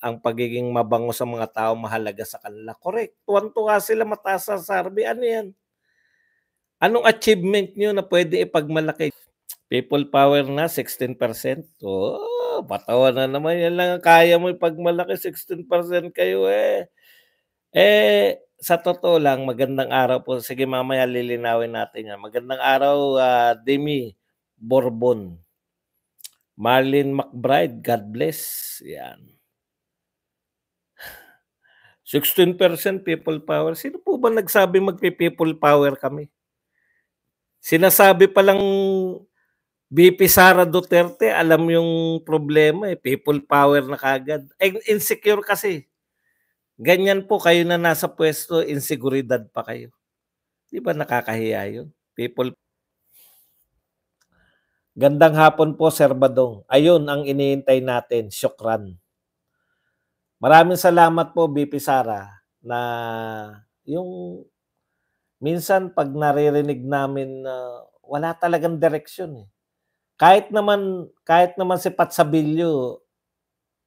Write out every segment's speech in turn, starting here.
ang pagiging mabango sa mga tao mahalaga sa kanila. Correct. Tuwan-tuwa sila mataas sa sarbi. Ano yan? Anong achievement nyo na pwede ipagmalaki? People power na, 16%. Oh, patawa na naman. Yan lang kaya mo ipagmalaki. 16% kayo eh. Eh, sa totoo lang, magandang araw po. Sige, mamaya lilinawin natin yan. Magandang araw, uh, Demi Borbon. Marlene McBride, God bless. Yan. 16% people power. Sino po ba nagsabi magpe-people power kami? Sinasabi palang BP Sara Duterte, alam yung problema eh. People power na kagad. Insecure kasi. Ganyan po kayo na nasa pwesto, insiguridad pa kayo. Di ba nakakahiya yun? People Gandang hapon po, Sir Badong. Ayun ang iniintay natin. Syukran. Maraming salamat po, BP Sara, na yung minsan pag naririnig namin na uh, wala talagang direksyon eh. Kahit naman kahit naman si Patsabilyo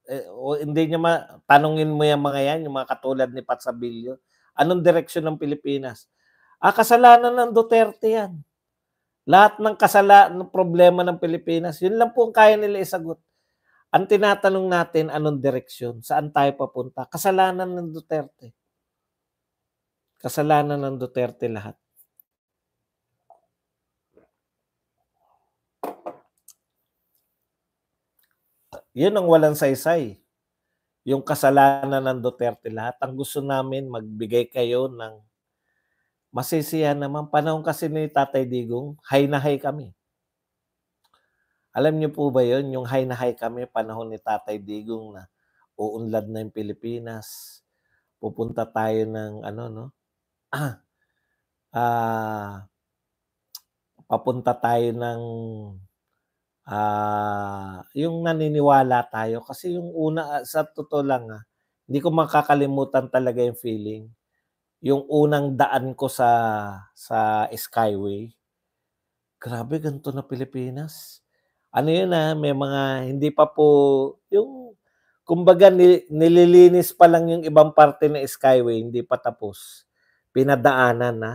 eh, o hindi niya ma- tanungin mo yung mga yan, yung mga katulad ni Patsabilyo, anong direksyon ng Pilipinas? Ah, kasalanan ng Duterte yan. Lahat ng kasalanan ng problema ng Pilipinas, yun lang po ang kaya nila isagot. Ang tinatanong natin, anong direksyon? Saan tayo papunta? Kasalanan ng Duterte. Kasalanan ng Duterte lahat. Yun ang walang saysay. Yung kasalanan ng Duterte lahat. Ang gusto namin, magbigay kayo ng masisiya naman. Panahon kasi ni Tatay Digong, hay na hay kami. Alam niyo po ba yon yung high na high kami panahon ni Tatay Digong na uunlad na yung Pilipinas. Pupunta tayo ng ano no? Ah, ah, papunta tayo ng ah, yung naniniwala tayo kasi yung una ah, sa totoo lang ah, hindi ko makakalimutan talaga yung feeling yung unang daan ko sa sa Skyway grabe ganito na Pilipinas ano yun ha, ah, may mga hindi pa po, yung kumbaga nililinis pa lang yung ibang parte ng Skyway, hindi pa tapos. Pinadaanan ah. na.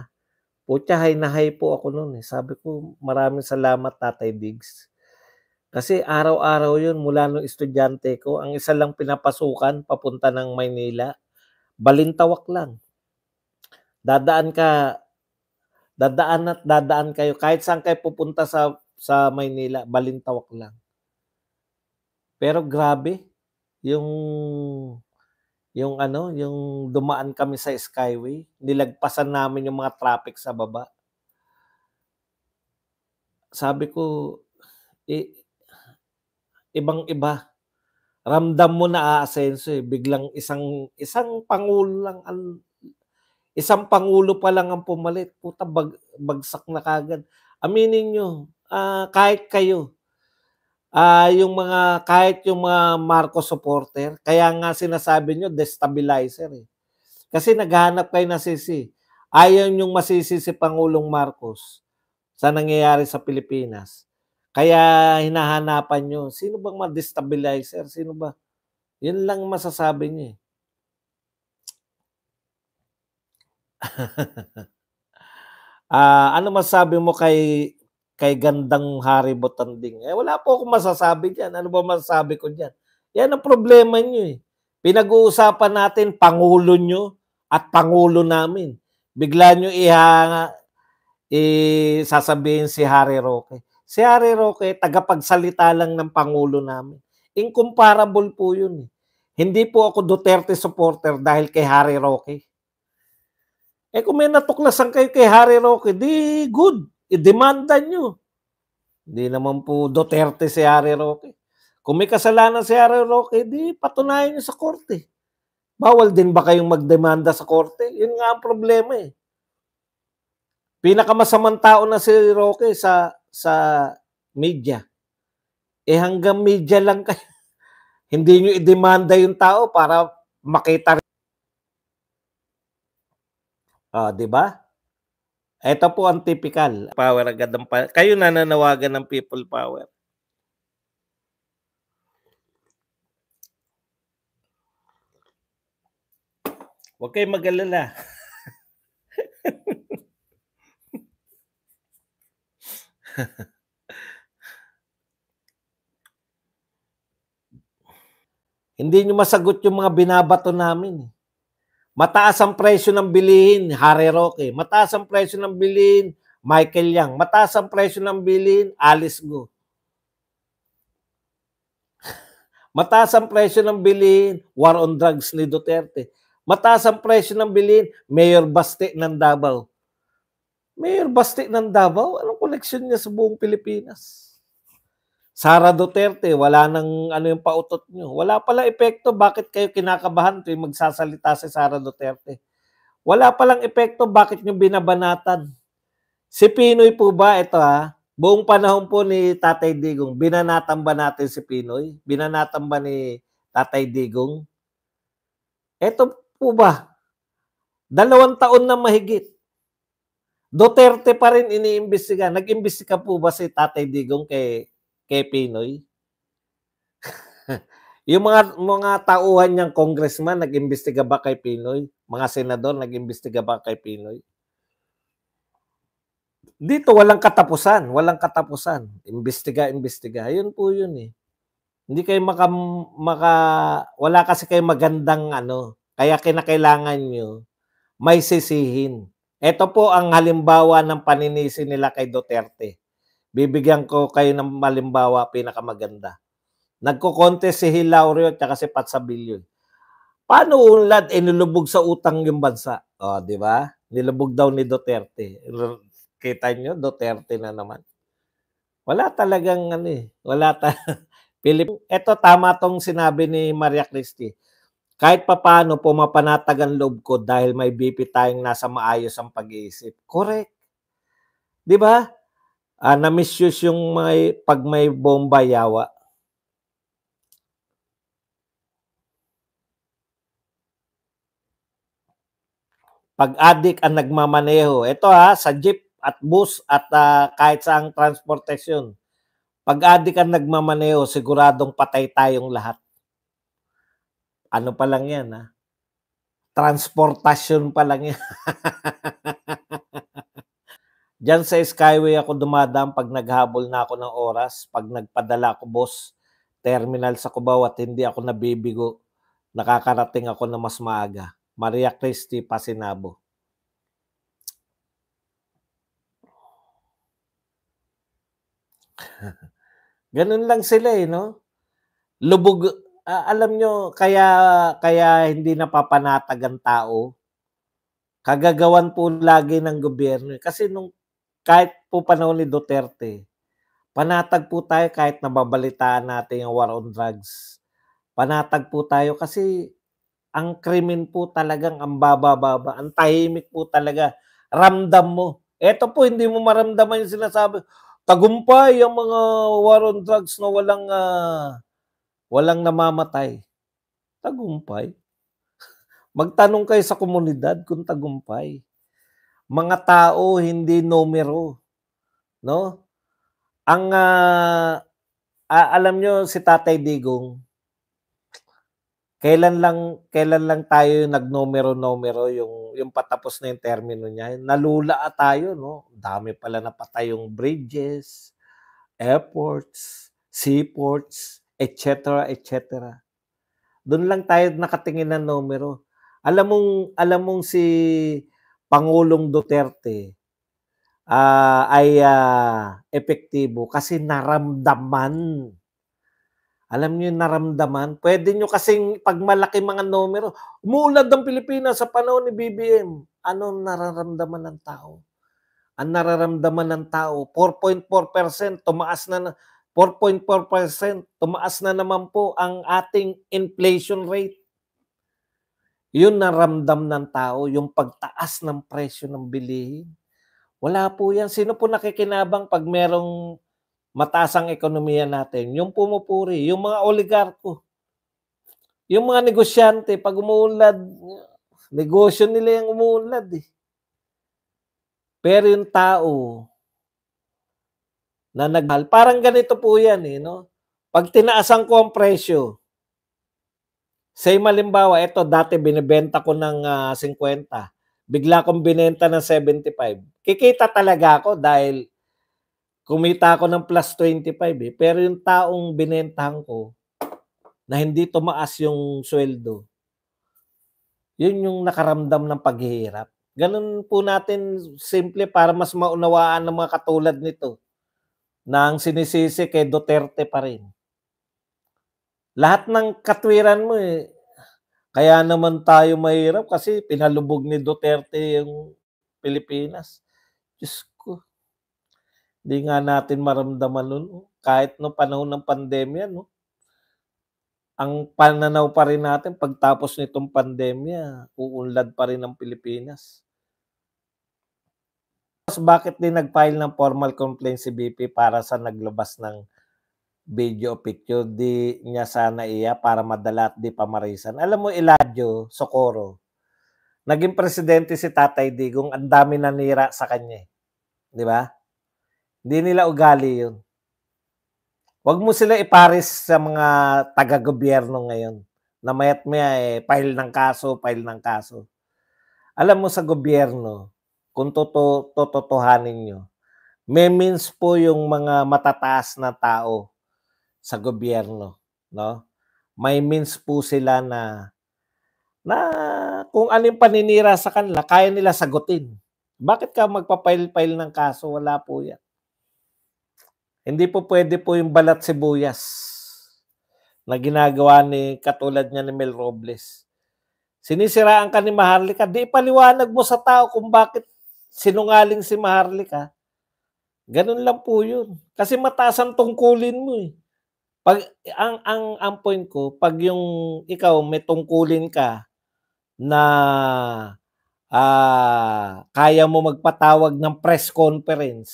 Putya, hay na hay po ako noon. Eh. Sabi ko, maraming salamat Tatay Diggs. Kasi araw-araw yun, mula nung estudyante ko, ang isa lang pinapasukan papunta ng Maynila, balintawak lang. Dadaan ka, dadaan at dadaan kayo. Kahit saan kayo pupunta sa sa Maynila, Balintawak lang. Pero grabe, yung yung ano, yung dumaan kami sa Skyway, nilagpasan namin yung mga traffic sa baba. Sabi ko, eh, ibang-iba. Ramdam mo na aasenso eh. Biglang isang, isang pangulo lang, ang, isang pangulo pa lang ang pumalit. Puta, bag, bagsak na kagad. Aminin nyo, uh, kahit kayo, uh, yung mga, kahit yung mga Marcos supporter, kaya nga sinasabi nyo, destabilizer eh. Kasi naghahanap kayo na sisi. Ayaw yung masisi si Pangulong Marcos sa nangyayari sa Pilipinas. Kaya hinahanapan nyo, sino bang ma-destabilizer? Sino ba? Yun lang masasabi nyo eh. uh, ano masabi mo kay kay gandang Harry Botanding. Eh, wala po akong masasabi diyan. Ano ba masasabi ko diyan? Yan ang problema niyo eh. Pinag-uusapan natin pangulo nyo at pangulo namin. Bigla nyo ihanga, eh, sasabihin si Harry Roque. Si Harry Roque, tagapagsalita lang ng pangulo namin. Incomparable po yun eh. Hindi po ako Duterte supporter dahil kay Harry Roque. Eh kung may natuklasan kayo kay Harry Roque, di good idemanda nyo. Hindi naman po Duterte si Harry Roque. Kung may kasalanan si Harry Roque, di patunayan nyo sa korte. Bawal din ba kayong magdemanda sa korte? Yun nga ang problema eh. Pinakamasamang tao na si Roque sa sa media. Eh hanggang media lang kayo. Hindi nyo idemanda yung tao para makita rin. Ah, 'di ba? Ito po ang typical power agad ng power. Kayo nananawagan ng people power. Huwag kayong mag-alala. Hindi nyo masagot yung mga binabato namin. Eh. Mataas ang presyo ng bilihin, Harry Roque. Mataas ang presyo ng bilihin, Michael Yang. Mataas ang presyo ng bilihin, Alice Go. Mataas ang presyo ng bilihin, war on drugs ni Duterte. Mataas ang presyo ng bilihin, Mayor Basti ng Davao. Mayor Basti ng Davao, anong koneksyon niya sa buong Pilipinas? Sara Duterte, wala nang ano yung pautot nyo. Wala pala epekto. Bakit kayo kinakabahan tuwing magsasalita si Sara Duterte? Wala palang epekto. Bakit nyo binabanatan? Si Pinoy po ba, ito ha, buong panahon po ni Tatay Digong, binanatan ba natin si Pinoy? Binanatan ba ni Tatay Digong? Ito po ba? Dalawang taon na mahigit. Duterte pa rin iniimbestiga. Nag-imbestiga po ba si Tatay Digong kay kay Pinoy? yung mga mga tauhan niyang congressman, nag-imbestiga ba kay Pinoy? Mga senador, nag-imbestiga ba kay Pinoy? Dito, walang katapusan. Walang katapusan. Imbestiga, imbestiga. Yun po yun eh. Hindi kayo maka, maka, wala kasi kayo magandang ano. Kaya kinakailangan niyo may sisihin. Ito po ang halimbawa ng paninisi nila kay Duterte. Bibigyan ko kayo ng malimbawa pinakamaganda. Nagko-contest si Hilaurio at si Patsabilyo. Paano unlad eh, nilubog sa utang yung bansa? O, oh, di ba? Nilubog daw ni Duterte. Kita nyo, Duterte na naman. Wala talagang ano eh. Wala ta Pilip. Ito tama tong sinabi ni Maria Cristi. Kahit pa paano pumapanatag ang loob ko dahil may BP tayong nasa maayos ang pag-iisip. Correct. 'Di ba? uh, na-misuse yung may, pag may bomba yawa. Pag-adik ang nagmamaneho. Ito ha, sa jeep at bus at uh, kahit saang transportasyon. Pag-adik ang nagmamaneho, siguradong patay tayong lahat. Ano pa lang yan ha? Transportasyon pa lang yan. Diyan sa Skyway ako dumadaan pag naghabol na ako ng oras, pag nagpadala ako boss, terminal sa Cubao at hindi ako nabibigo, nakakarating ako na mas maaga. Maria Cristi Pasinabo. Ganun lang sila eh, no? Lubog, uh, alam nyo, kaya, kaya hindi napapanatag ang tao. Kagagawan po lagi ng gobyerno. Eh. Kasi nung kahit po panahon ni Duterte, panatag po tayo kahit nababalitaan natin yung war on drugs. Panatag po tayo kasi ang krimen po talagang ang baba-baba, ang tahimik po talaga. Ramdam mo. Eto po, hindi mo maramdaman yung sinasabi. Tagumpay ang mga war on drugs na walang uh, walang namamatay. Tagumpay. Magtanong kayo sa komunidad kung tagumpay mga tao, hindi numero. No? Ang uh, alam nyo si Tatay Digong, kailan lang kailan lang tayo nagnumero-numero yung yung patapos na yung termino niya. Nalula tayo, no? Dami pala napatay yung bridges, airports, seaports, etc., etc. Doon lang tayo nakatingin ng numero. Alam mong alam mong si Pangulong Duterte uh, ay uh, epektibo kasi naramdaman. Alam niyo yung naramdaman? Pwede niyo kasing pag malaki mga numero, umuulad ang Pilipinas sa panahon ni BBM. Anong nararamdaman ng tao? Ang nararamdaman ng tao, 4.4% tumaas na, na 4.4% tumaas na naman po ang ating inflation rate. Yun na ramdam ng tao, yung pagtaas ng presyo ng bilihin. Wala po yan. Sino po nakikinabang pag merong matasang ekonomiya natin? Yung pumupuri, yung mga oligarko, yung mga negosyante, pag umuulad, negosyo nila yung umuulad eh. Pero yung tao na naghal, parang ganito po yan eh, no? Pag tinaasan ko ang presyo, Same halimbawa, ito dati binibenta ko ng uh, ah, 50. Bigla kong binenta ng 75. Kikita talaga ako dahil kumita ako ng plus 25 eh. Pero yung taong binentahan ko na hindi tumaas yung sweldo, yun yung nakaramdam ng paghihirap. Ganun po natin simple para mas maunawaan ng mga katulad nito na ang sinisisi kay Duterte pa rin. Lahat ng katwiran mo eh. Kaya naman tayo mahirap kasi pinalubog ni Duterte yung Pilipinas. Diyos ko. Hindi nga natin maramdaman nun. Oh. Kahit no panahon ng pandemya, no? ang pananaw pa rin natin pagtapos nitong pandemya, uunlad pa rin ang Pilipinas. Bakit din nag-file ng formal complaint si BP para sa naglabas ng video picture di niya sana iya para madalat at di pamarisan. Alam mo Eladio Socorro, naging presidente si Tatay Digong, ang dami nira sa kanya. Eh. Di ba? Hindi nila ugali yun. Huwag mo sila ipares sa mga taga-gobyerno ngayon na mayat maya eh, file ng kaso, file ng kaso. Alam mo sa gobyerno, kung totoo, tototohanin nyo, may means po yung mga matataas na tao sa gobyerno, no? May means po sila na na kung anong paninira sa kanila, kaya nila sagutin. Bakit ka magpapail file ng kaso? Wala po yan. Hindi po pwede po yung balat sibuyas na ginagawa ni katulad niya ni Mel Robles. Sinisiraan ka ni Maharlika, di paliwanag mo sa tao kung bakit sinungaling si Maharlika. Ganun lang po yun. Kasi mataas ang tungkulin mo eh. Pag ang ang ang point ko, pag yung ikaw may tungkulin ka na ah, kaya mo magpatawag ng press conference.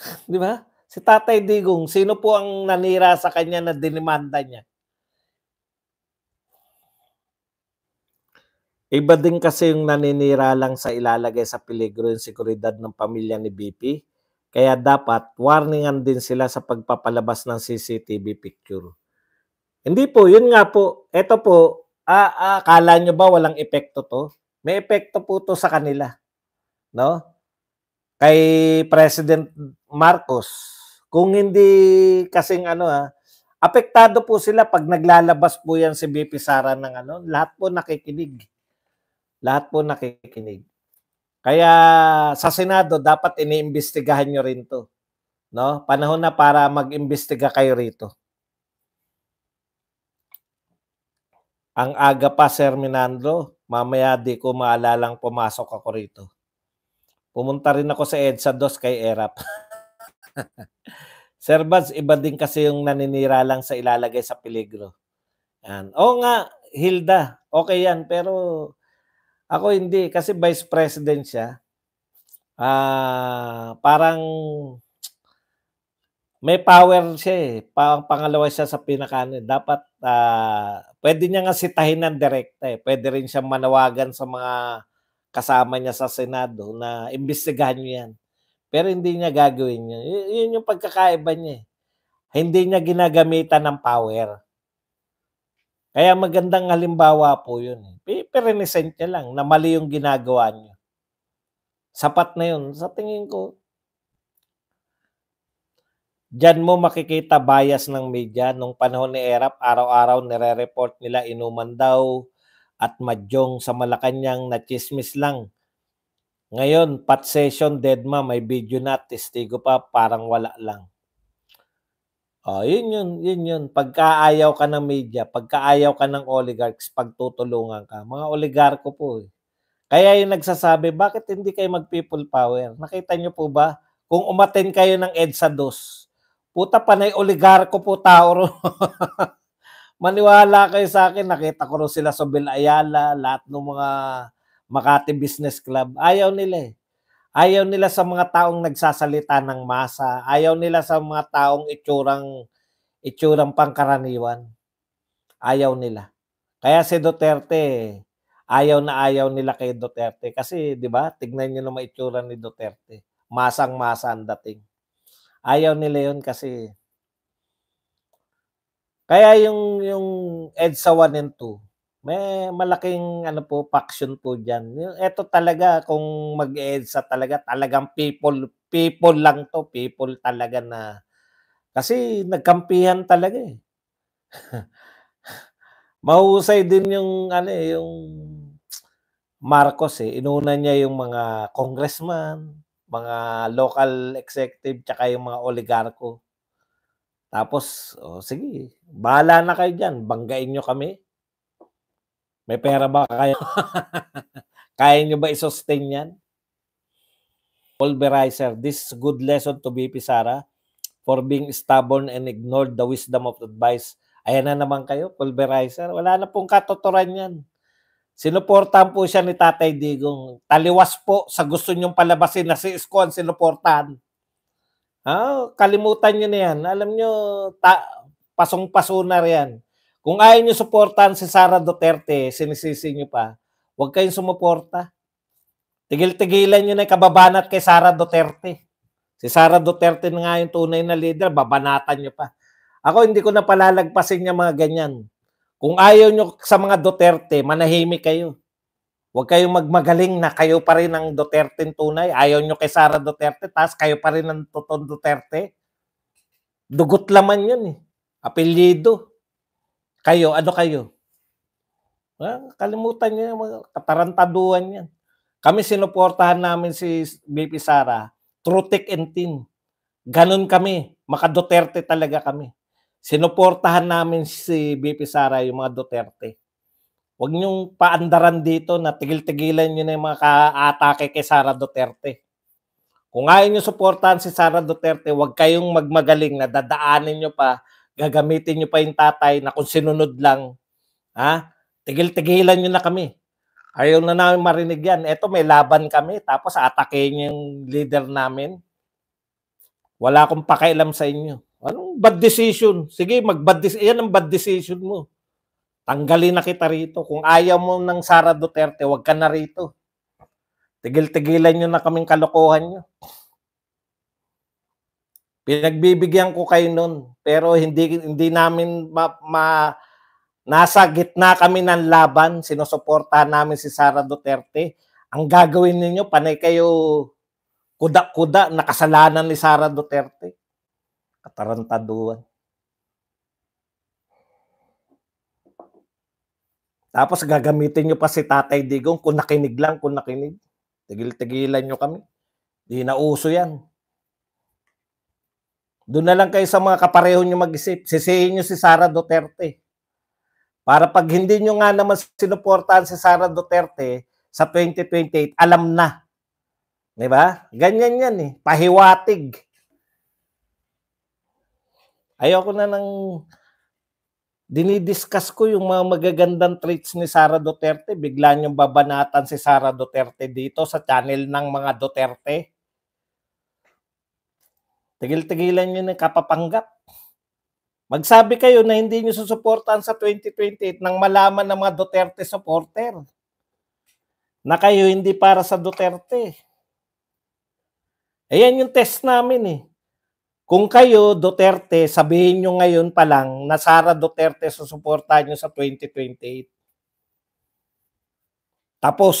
'Di ba? Si Tatay Digong, sino po ang nanira sa kanya na dinemanda niya? Iba din kasi yung naninira lang sa ilalagay sa peligro yung seguridad ng pamilya ni BP kaya dapat warningan din sila sa pagpapalabas ng CCTV picture. Hindi po, yun nga po. Ito po, ah, akala nyo ba walang epekto to? May epekto po to sa kanila. No? Kay President Marcos, kung hindi kasing ano ah, apektado po sila pag naglalabas po yan si BP Sara ng ano, lahat po nakikinig. Lahat po nakikinig. Kaya sa Senado dapat iniimbestigahan nyo rin 'to. No? Panahon na para mag-imbestiga kayo rito. Ang aga pa Sir Minando, mamaya di ko maalalang pumasok ako rito. Pumunta rin ako sa EDSA 2 kay ERAP. Sir Bads, iba din kasi yung naninira lang sa ilalagay sa peligro. Yan. Oo nga, Hilda, okay yan. Pero ako hindi kasi vice president siya. Ah, uh, parang may power siya eh. Pang pangalawa siya sa pinakaano. Eh. Dapat uh, pwede niya nga sitahin ng direkta eh. Pwede rin siya manawagan sa mga kasama niya sa Senado na imbestigahan niyo yan. Pero hindi niya gagawin yun. Y- yun yung pagkakaiba niya eh. Hindi niya ginagamitan ng power. Kaya magandang halimbawa po yun. Eh i niya lang na mali yung ginagawa niyo. Sapat na yun. Sa tingin ko, Diyan mo makikita bias ng media nung panahon ni Erap, araw-araw nire-report nila inuman daw at madyong sa Malacanang na chismis lang. Ngayon, pat session dead ma, may video na, testigo pa, parang wala lang. Oh, yun yun, yun yun. Pagkaayaw ka ng media, pagkaayaw ka ng oligarchs, pagtutulungan ka. Mga oligarko po eh. Kaya yung nagsasabi, bakit hindi kayo mag-people power? Nakita nyo po ba? Kung umaten kayo ng EDSA DOS, puta panay oligarko po tao ro. Maniwala kayo sa akin, nakita ko rin sila sa Bill Ayala, lahat ng mga Makati Business Club. Ayaw nila eh. Ayaw nila sa mga taong nagsasalita ng masa. Ayaw nila sa mga taong itsurang, itsurang pangkaraniwan. Ayaw nila. Kaya si Duterte, ayaw na ayaw nila kay Duterte. Kasi, di ba, tignan nyo naman itsura ni Duterte. Masang-masa ang dating. Ayaw nila yon kasi. Kaya yung, yung EDSA 1 and 2, may malaking ano po faction po diyan. Ito talaga kung mag sa talaga talagang people people lang to, people talaga na kasi nagkampihan talaga eh. Mahusay din yung ano eh, yung Marcos eh. Inuna niya yung mga congressman, mga local executive, tsaka yung mga oligarko. Tapos, oh, sige, bahala na kayo dyan. Banggain nyo kami may pera ba kayo? Kaya nyo ba isustain yan? Pulverizer, this good lesson to BP Sara for being stubborn and ignored the wisdom of advice. Ayan na naman kayo, pulverizer. Wala na pong katuturan yan. Sinuportahan po siya ni Tatay Digong. Taliwas po sa gusto niyong palabasin na si Iskon sinuportahan. Ah, kalimutan niyo na yan. Alam niyo, ta- pasong-paso na yan. Kung ayaw nyo suportahan si Sara Duterte, sinisisi nyo pa, huwag kayong sumuporta. Tigil-tigilan nyo na yung kababanat kay Sara Duterte. Si Sara Duterte na nga yung tunay na leader, babanatan nyo pa. Ako hindi ko na palalagpasin niya mga ganyan. Kung ayaw nyo sa mga Duterte, manahimik kayo. Huwag kayong magmagaling na kayo pa rin ang Duterte tunay. Ayaw nyo kay Sara Duterte, tapos kayo pa rin ang totoong Duterte. Dugot laman yun eh. Apelyido. Kayo, ano kayo? Ah, kalimutan niyo yung mga katarantaduan yan. Kami sinuportahan namin si BP Sara through thick and thin. Ganun kami. maka Duterte talaga kami. Sinuportahan namin si BP Sara yung mga Duterte. Huwag niyong paandaran dito na tigil-tigilan niyo na yung mga kaatake kay Sara Duterte. Kung ayaw niyo suportahan si Sara Duterte, huwag kayong magmagaling na dadaanin niyo pa gagamitin nyo pa yung tatay na kung sinunod lang, ha? Tigil-tigilan nyo na kami. Ayaw na namin marinig yan. Eto, may laban kami. Tapos atakein yung leader namin. Wala akong pakialam sa inyo. Anong bad decision? Sige, mag-bad decision. Yan ang bad decision mo. Tanggalin na kita rito. Kung ayaw mo ng Sara Duterte, huwag ka na rito. Tigil-tigilan nyo na kaming kalokohan nyo. Pinagbibigyan ko kayo noon, pero hindi hindi namin ma, ma nasa gitna kami ng laban, sinusuporta namin si Sara Duterte. Ang gagawin niyo panay kayo kuda-kuda nakasalanan ni Sara Duterte. Katarantaduan. Tapos gagamitin nyo pa si Tatay Digong kung nakinig lang, kung nakinig. Tigil-tigilan nyo kami. Di na uso yan. Doon na lang kayo sa mga kapareho nyo mag-isip. Sisihin nyo si Sara Duterte. Para pag hindi nyo nga naman sinuportahan si Sara Duterte sa 2028, alam na. Di ba? Ganyan yan eh. Pahiwatig. Ayoko na ng dinidiscuss ko yung mga magagandang traits ni Sara Duterte. Bigla niyong babanatan si Sara Duterte dito sa channel ng mga Duterte. Tigil-tigilan nyo ng kapapanggap. Magsabi kayo na hindi nyo susuportahan sa 2028 nang malaman ng mga Duterte supporter na kayo hindi para sa Duterte. Ayan yung test namin eh. Kung kayo, Duterte, sabihin nyo ngayon pa lang na Sara Duterte susuportahan nyo sa 2028. Tapos,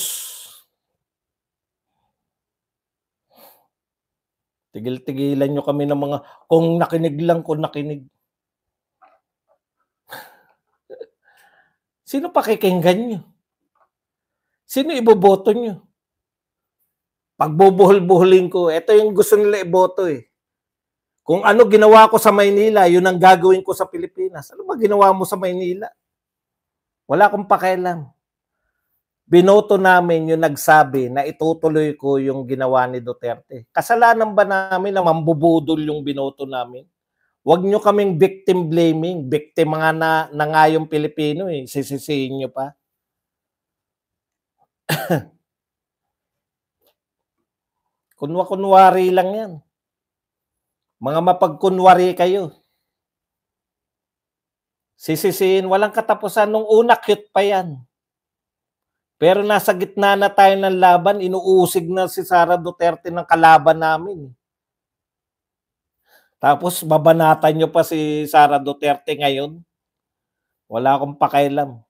Tigil-tigilan nyo kami ng mga kung nakinig lang, kung nakinig. Sino pakikinggan nyo? Sino iboboto nyo? pagbubuhol buhulin ko, ito yung gusto nila iboto eh. Kung ano ginawa ko sa Maynila, yun ang gagawin ko sa Pilipinas. Ano ba ginawa mo sa Maynila? Wala akong pakialam binoto namin yung nagsabi na itutuloy ko yung ginawa ni Duterte. Kasalanan ba namin na mambubudol yung binoto namin? Huwag nyo kaming victim blaming. Victim mga na, na nga yung Pilipino eh. Sisisihin nyo pa. Kunwa-kunwari lang yan. Mga mapagkunwari kayo. Sisisihin, walang katapusan. Nung una, cute pa yan. Pero nasa gitna na tayo ng laban, inuusig na si Sara Duterte ng kalaban namin. Tapos babanatan nyo pa si Sara Duterte ngayon. Wala akong pakailam.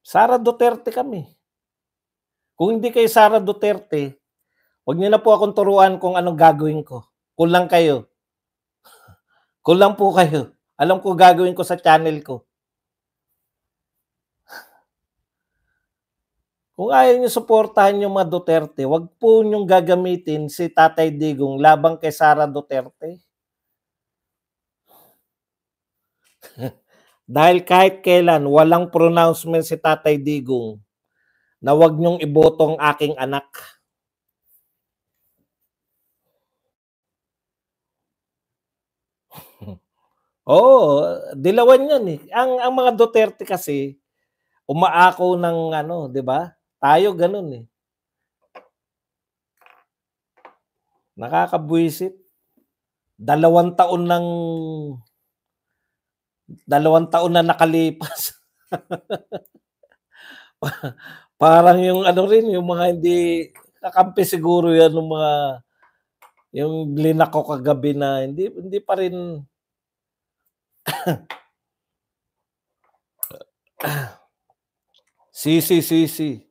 Sara Duterte kami. Kung hindi kay Sara Duterte, huwag niyo na po akong turuan kung anong gagawin ko. Kulang kayo. Kulang po kayo. Alam ko gagawin ko sa channel ko. Kung ayaw nyo suportahan yung mga Duterte, wag po nyong gagamitin si Tatay Digong labang kay Sara Duterte. Dahil kahit kailan, walang pronouncement si Tatay Digong na wag nyong ibotong aking anak. Oo, dilawan yan eh. Ang, ang mga Duterte kasi, umaako ng ano, di ba? Tayo ganun eh. Nakakabwisit. Dalawang taon ng dalawang taon na nakalipas. Parang yung ano rin, yung mga hindi nakampi siguro yan ng mga yung linako kagabi na hindi hindi pa rin si si si si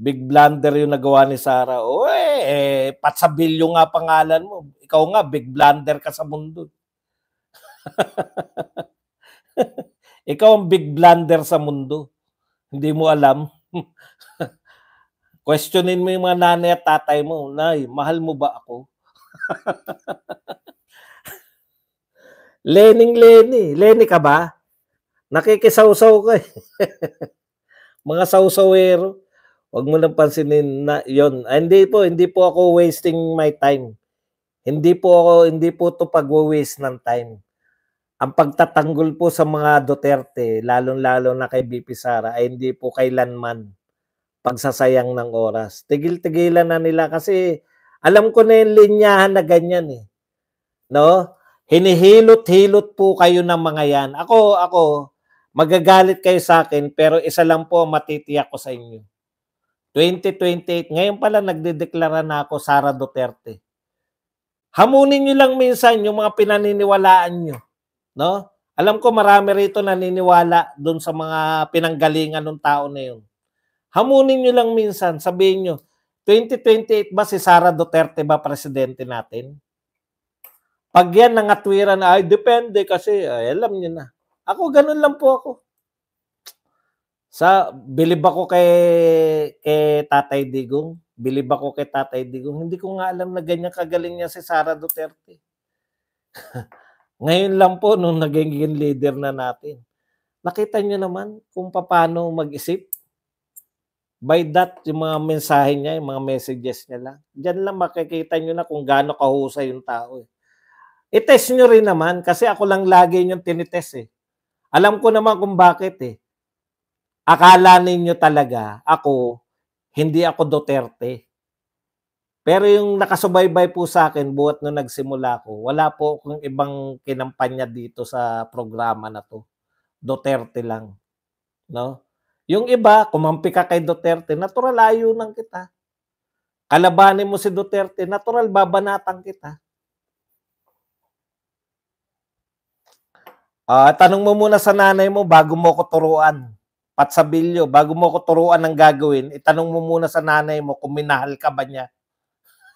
big blunder yung nagawa ni Sara. Oy, eh, patsabilyo nga pangalan mo. Ikaw nga, big blunder ka sa mundo. Ikaw ang big blunder sa mundo. Hindi mo alam. Questionin mo yung mga nanay at tatay mo. Nay, mahal mo ba ako? Lening Leni. Leni ka ba? Nakikisawsaw ka eh. mga sawsawero. Huwag mo lang pansinin na yon. Ah, hindi po, hindi po ako wasting my time. Hindi po ako, hindi po to pag-waste ng time. Ang pagtatanggol po sa mga Duterte, lalong-lalo na kay BP Sara, ay hindi po kailanman pagsasayang ng oras. Tigil-tigilan na nila kasi alam ko na yung linyahan na ganyan eh. No? Hinihilot-hilot po kayo ng mga yan. Ako, ako, magagalit kayo sa akin pero isa lang po matitiyak ko sa inyo. 2028, ngayon pala nagdedeklara na ako Sara Duterte. Hamunin niyo lang minsan yung mga pinaniniwalaan niyo, no? Alam ko marami rito naniniwala doon sa mga pinanggalingan ng tao na 'yon. Hamunin niyo lang minsan, sabihin niyo, 2028 ba si Sara Duterte ba presidente natin? Pag yan nangatwira ay, depende kasi, ay, alam niyo na. Ako, ganun lang po ako. Sa bilib ako kay kay Tatay Digong, bilib ako kay Tatay Digong. Hindi ko nga alam na ganyan kagaling niya si Sara Duterte. Ngayon lang po nung naging leader na natin. Nakita niyo naman kung paano mag-isip. By that, yung mga mensahe niya, yung mga messages niya lang. Diyan lang makikita niyo na kung gaano kahusay yung tao. Eh. I-test niyo rin naman kasi ako lang lagi yung tinitest eh. Alam ko naman kung bakit eh akala ninyo talaga ako, hindi ako Duterte. Pero yung nakasubaybay po sa akin buhat nung nagsimula ko, wala po akong ibang kinampanya dito sa programa na to. Duterte lang. No? Yung iba, kumampi ka kay Duterte, natural layo ng kita. Kalabanin mo si Duterte, natural babanatan kita. Uh, tanong mo muna sa nanay mo bago mo ko turuan. Patsabilyo, bago mo ko turuan ng gagawin, itanong mo muna sa nanay mo kung minahal ka ba niya.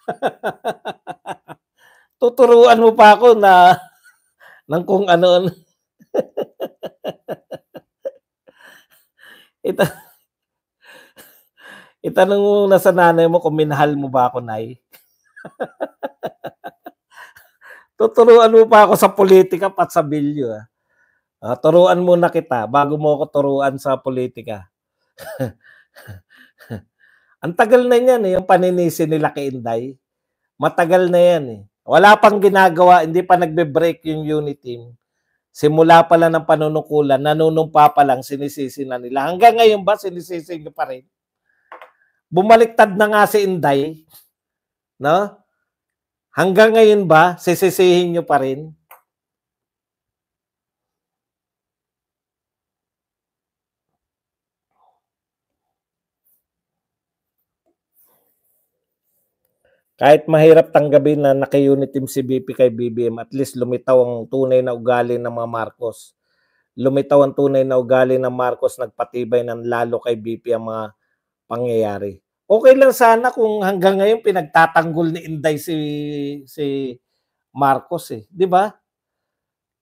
Tuturuan mo pa ako na ng kung ano. ano. Ita Itanong mo na sa nanay mo kung minahal mo ba ako, Nay. Tuturuan mo pa ako sa politika pat sa bilyo. Ah. Uh, turuan muna kita bago mo ako turuan sa politika. Ang tagal na niyan eh, yung paninisi nila kay Inday. Matagal na yan eh. Wala pang ginagawa, hindi pa nagbe-break yung unit team. Simula pa lang ng panunukulan, nanunumpa pa lang, sinisisi na nila. Hanggang ngayon ba, sinisisi nyo pa rin? Bumaliktad na nga si Inday. No? Hanggang ngayon ba, sisisihin nyo pa rin? Kahit mahirap tanggapin na naka-unit team si BP kay BBM, at least lumitaw ang tunay na ugali ng mga Marcos. Lumitaw ang tunay na ugali ng Marcos, nagpatibay ng lalo kay BP ang mga pangyayari. Okay lang sana kung hanggang ngayon pinagtatanggol ni Inday si si Marcos eh, 'di ba?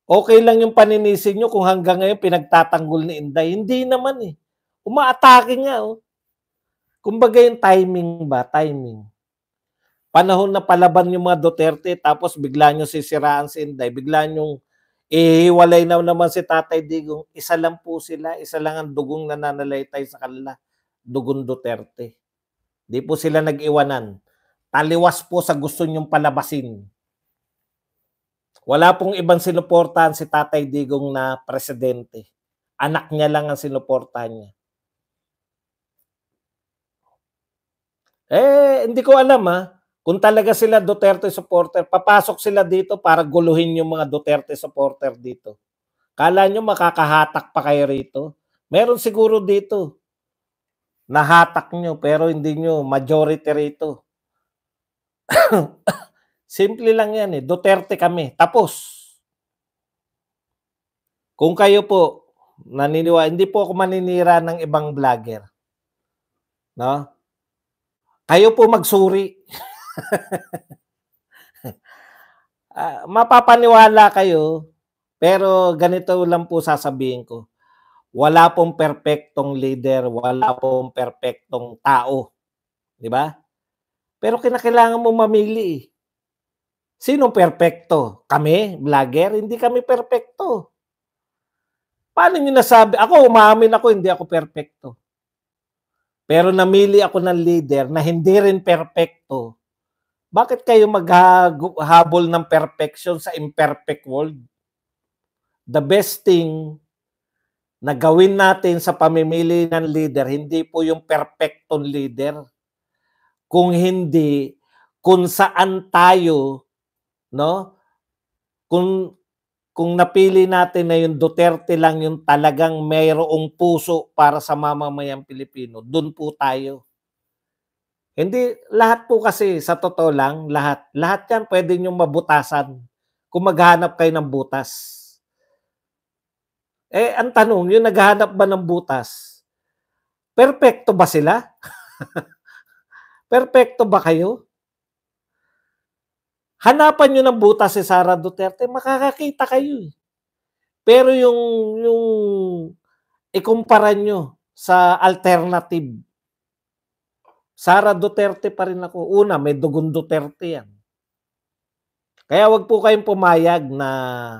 Okay lang yung paninisin nyo kung hanggang ngayon pinagtatanggol ni Inday. Hindi naman eh. Umaatake nga oh. Kumbaga yung timing ba? Timing panahon na palaban yung mga Duterte tapos bigla nyo sisiraan si Inday, bigla nyo ihiwalay na naman si Tatay Digong. Isa lang po sila, isa lang ang dugong nananalaytay sa kanila, dugong Duterte. Di po sila nag-iwanan. Taliwas po sa gusto nyong palabasin. Wala pong ibang sinuportahan si Tatay Digong na presidente. Anak niya lang ang sinuportahan niya. Eh, hindi ko alam ha ah. Kung talaga sila Duterte supporter, papasok sila dito para guluhin yung mga Duterte supporter dito. Kala nyo makakahatak pa kayo rito? Meron siguro dito. Nahatak nyo pero hindi nyo majority rito. Simple lang yan eh. Duterte kami. Tapos. Kung kayo po naniniwa, hindi po ako maninira ng ibang vlogger. No? Kayo po magsuri uh, mapapaniwala kayo, pero ganito lang po sasabihin ko. Wala pong perpektong leader, wala pong perpektong tao. Di ba? Pero kinakailangan mo mamili. Eh. Sino perpekto? Kami, vlogger? Hindi kami perpekto. Paano nyo nasabi? Ako, umamin ako, hindi ako perpekto. Pero namili ako ng leader na hindi rin perpekto bakit kayo maghahabol ng perfection sa imperfect world? The best thing na gawin natin sa pamimili ng leader, hindi po yung perfectong leader. Kung hindi, kung saan tayo, no? Kung, kung napili natin na yung Duterte lang yung talagang mayroong puso para sa mamamayang Pilipino, doon po tayo. Hindi, lahat po kasi, sa totoo lang, lahat. Lahat yan pwede nyo mabutasan kung maghanap kayo ng butas. Eh, ang tanong, yung naghahanap ba ng butas, perpekto ba sila? perpekto ba kayo? Hanapan nyo ng butas si Sara Duterte, makakakita kayo. Eh. Pero yung, yung ikumpara nyo sa alternative Sara Duterte pa rin ako. Una, may dugong Duterte yan. Kaya wag po kayong pumayag na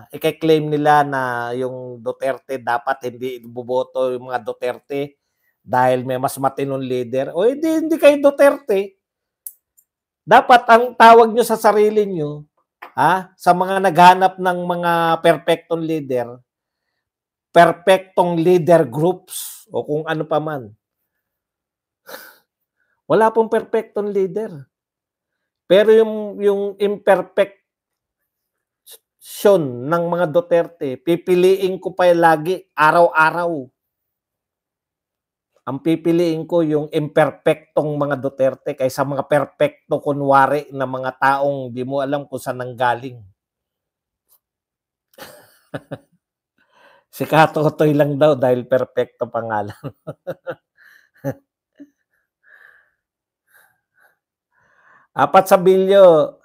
i-claim nila na yung Duterte dapat hindi buboto yung mga Duterte dahil may mas matinong leader. O hindi, hindi kayo Duterte. Dapat ang tawag nyo sa sarili nyo, ha, sa mga naghanap ng mga perfectong leader, perfectong leader groups o kung ano pa man wala pong perfectong leader. Pero yung, yung imperfection ng mga Duterte, pipiliin ko pa lagi, araw-araw. Ang pipiliin ko yung imperfectong mga Duterte kaysa mga perfecto kunwari na mga taong di mo alam kung saan nanggaling. si Katotoy lang daw dahil perfecto pangalan. Apat sa bilyo.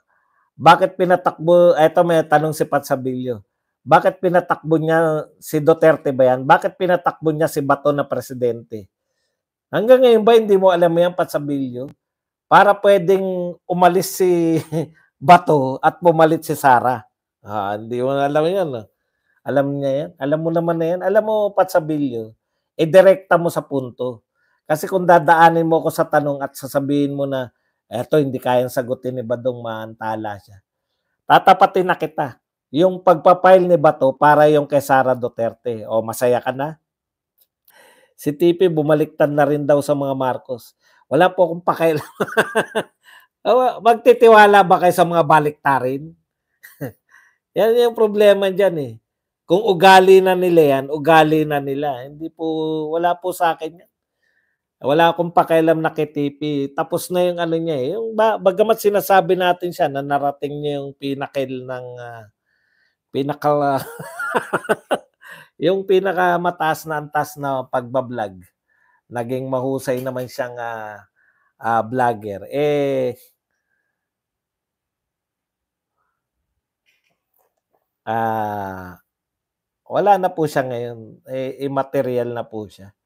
Bakit pinatakbo? Ito may tanong si Pat Sabilyo. Bakit pinatakbo niya si Duterte ba yan? Bakit pinatakbo niya si Bato na presidente? Hanggang ngayon ba hindi mo alam yan, Pat Sabilyo? Para pwedeng umalis si Bato at pumalit si Sara. Ah, hindi mo alam yan. No? Ah. Alam niya yan. Alam mo naman na yan. Alam mo, Pat Sabilyo, e direkta mo sa punto. Kasi kung dadaanin mo ako sa tanong at sasabihin mo na Eto, hindi kayang sagutin ni Badong maantala siya. Tatapatin na kita. Yung pagpapail ni Bato para yung kay Sara Duterte. O, masaya ka na? Si Tipe, bumaliktad na rin daw sa mga Marcos. Wala po akong pakailan. Magtitiwala ba kayo sa mga baliktarin? yan yung problema dyan eh. Kung ugali na nila yan, ugali na nila. Hindi po, wala po sa akin yan. Wala akong pakialam na KTP. Tapos na yung ano niya eh. Yung bagamat sinasabi natin siya na narating niya yung pinakil ng uh, pinakal uh, yung pinakamataas na antas na pagbablog. Naging mahusay naman siyang uh, uh, vlogger. Eh ah uh, wala na po siya ngayon. Eh, immaterial na po siya.